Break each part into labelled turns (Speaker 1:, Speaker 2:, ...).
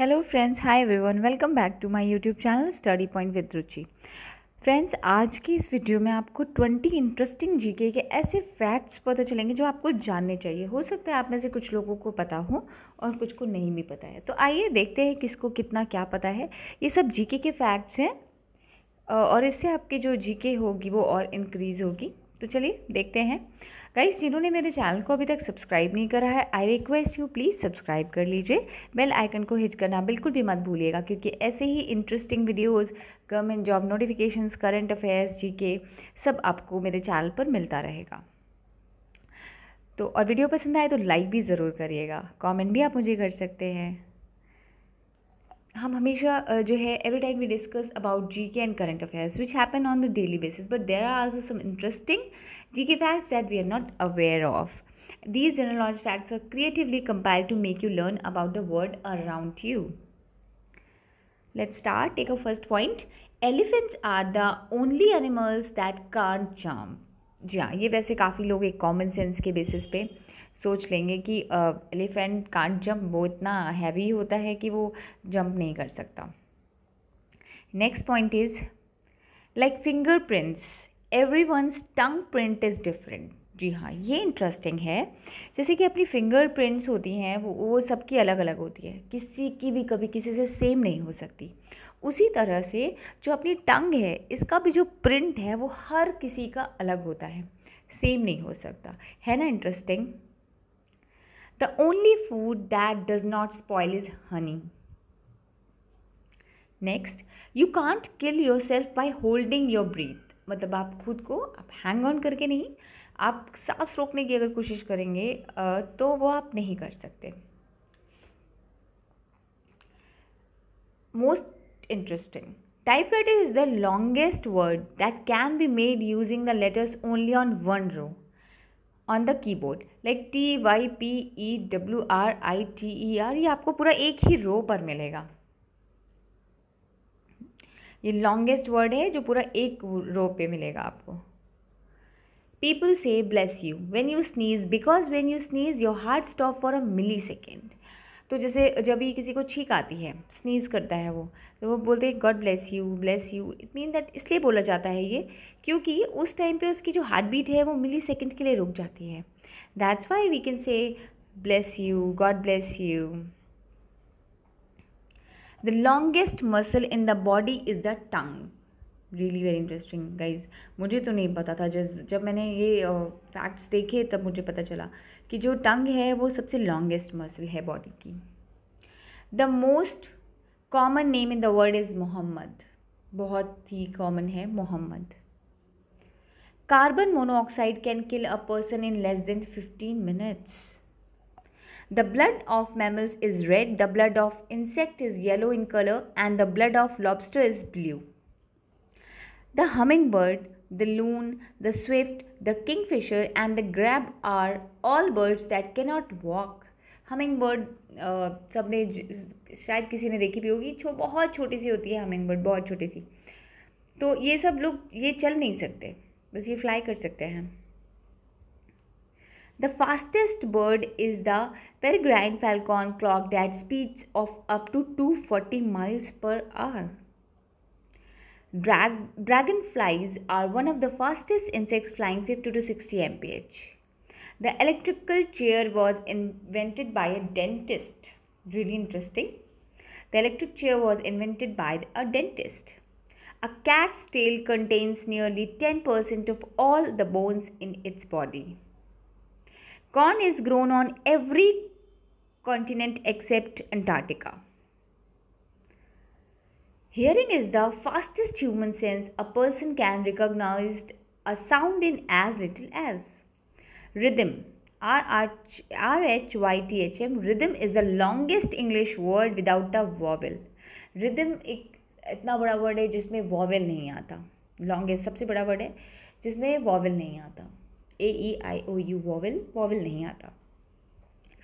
Speaker 1: Hello friends hi everyone welcome back to my YouTube channel study point with Ruchi friends आज की इस video में आपको 20 इंटरेस्टिंग जीके के ऐसे फैक्ट्स पता चलेंगे जो आपको जानने चाहिए हो सकता है आप में से कुछ लोगों को पता हो और कुछ को नहीं भी पता है तो आइए देखते हैं किसको कितना क्या पता है ये सब जी के फैक्ट्स हैं और इससे आपकी जो जी होगी वो और इनक्रीज़ होगी तो चलिए देखते हैं गाइस जिन्होंने मेरे चैनल को अभी तक सब्सक्राइब नहीं करा है I request you please subscribe कर लीजिए बेल आइकन को हिट करना बिल्कुल भी मत भूलिएगा क्योंकि ऐसे ही interesting videos government job notifications current affairs जी सब आपको मेरे चैनल पर मिलता रहेगा तो और वीडियो पसंद आए तो लाइक भी ज़रूर करिएगा कॉमेंट भी आप मुझे कर सकते हैं हम हमेशा जो है every time we discuss about G K and current affairs which happen on the daily basis but there are also some interesting G K facts that we are not aware of These general knowledge facts are creatively compiled to make you learn about the world around you. Let's start. Take a first point. Elephants are the only animals that can't jump. जी हाँ ये वैसे काफ़ी लोग एक common sense के basis पे सोच लेंगे कि एलिफेंट कांट जंप वो इतना हैवी होता है कि वो जंप नहीं कर सकता next point is like fingerprints everyone tongue print is different जी हाँ ये इंटरेस्टिंग है जैसे कि अपनी फिंगरप्रिंट्स होती हैं वो वो सबकी अलग अलग होती है किसी की भी कभी किसी से सेम नहीं हो सकती उसी तरह से जो अपनी टंग है इसका भी जो प्रिंट है वो हर किसी का अलग होता है सेम नहीं हो सकता है ना interesting the only food that does not spoil is honey next you can't kill yourself by holding your breath मतलब आप खुद को आप हैंग ऑन करके नहीं आप सांस रोकने की अगर कोशिश करेंगे तो वो आप नहीं कर सकते most interesting typewriter is the longest word that can be made using the letters only on one row on the keyboard like T Y P E W R I T E R ये आपको पूरा एक ही रो पर मिलेगा ये longest word है जो पूरा एक रो पे मिलेगा आपको People say bless you when you sneeze because when you sneeze your heart stop for a millisecond. तो जैसे जब भी किसी को छींक आती है स्नीज़ करता है वो तो वो बोलते हैं God bless you bless you it mean that इसलिए बोला जाता है ये क्योंकि उस टाइम पे उसकी जो हार्ट बीट है वो मिली सेकेंड के लिए रुक जाती है that's why we can say bless you God bless you the longest muscle in the body is the tongue really very interesting guys मुझे तो नहीं पता था जस जब मैंने ये फैक्ट्स uh, देखे तब मुझे पता चला कि जो टंग है वो सबसे लॉन्गेस्ट मसल है बॉडी की the most common name in the world is Mohammed बहुत ही कॉमन है Mohammed carbon monoxide can kill a person in less than fifteen minutes the blood of mammals is red the blood of insect is yellow in colour and the blood of lobster is blue The hummingbird, the loon, the swift, the kingfisher, and the grab are all birds that cannot walk. Hummingbird सब ने शायद किसी ने देखी भी होगी छो बहुत छोटी सी होती है हमिंग बर्ड बहुत छोटी सी तो ये सब लोग ये चल नहीं सकते बस ये फ्लाई कर सकते हैं The fastest bird is the peregrine falcon clocked at speeds of up to 240 miles per hour. Drag dragonflies are one of the fastest insects flying 50 to 60 mph. The electrical chair was invented by a dentist. Really interesting. The electric chair was invented by a dentist. A cat's tail contains nearly 10% of all the bones in its body. Corn is grown on every continent except Antarctica. Hearing is the fastest human sense a person can recognize a sound in as little as. Rhythm. R-H-Y-T-H-M. Rhythm is the longest English word without a vowel. Rhythm is such a big word that doesn't have a vowel. Longest, the biggest word that doesn't have a vowel. A-E-I-O-U, vowel, vowel doesn't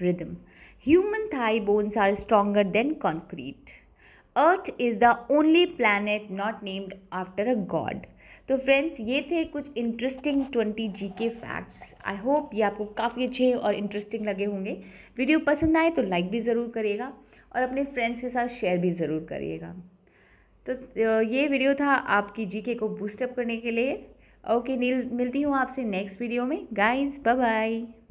Speaker 1: Rhythm. Human thigh bones are stronger than concrete. Earth is the only planet not named after a god तो friends ये थे कुछ interesting twenty ji K facts I hope ये आपको काफ़ी अच्छे और interesting लगे होंगे वीडियो पसंद आए तो लाइक भी ज़रूर करिएगा और अपने फ्रेंड्स के साथ शेयर भी ज़रूर करिएगा तो ये वीडियो था आपकी जीके को बूस्टअप करने के लिए ओके नील मिलती हूँ आपसे नेक्स्ट वीडियो में गाइज बाय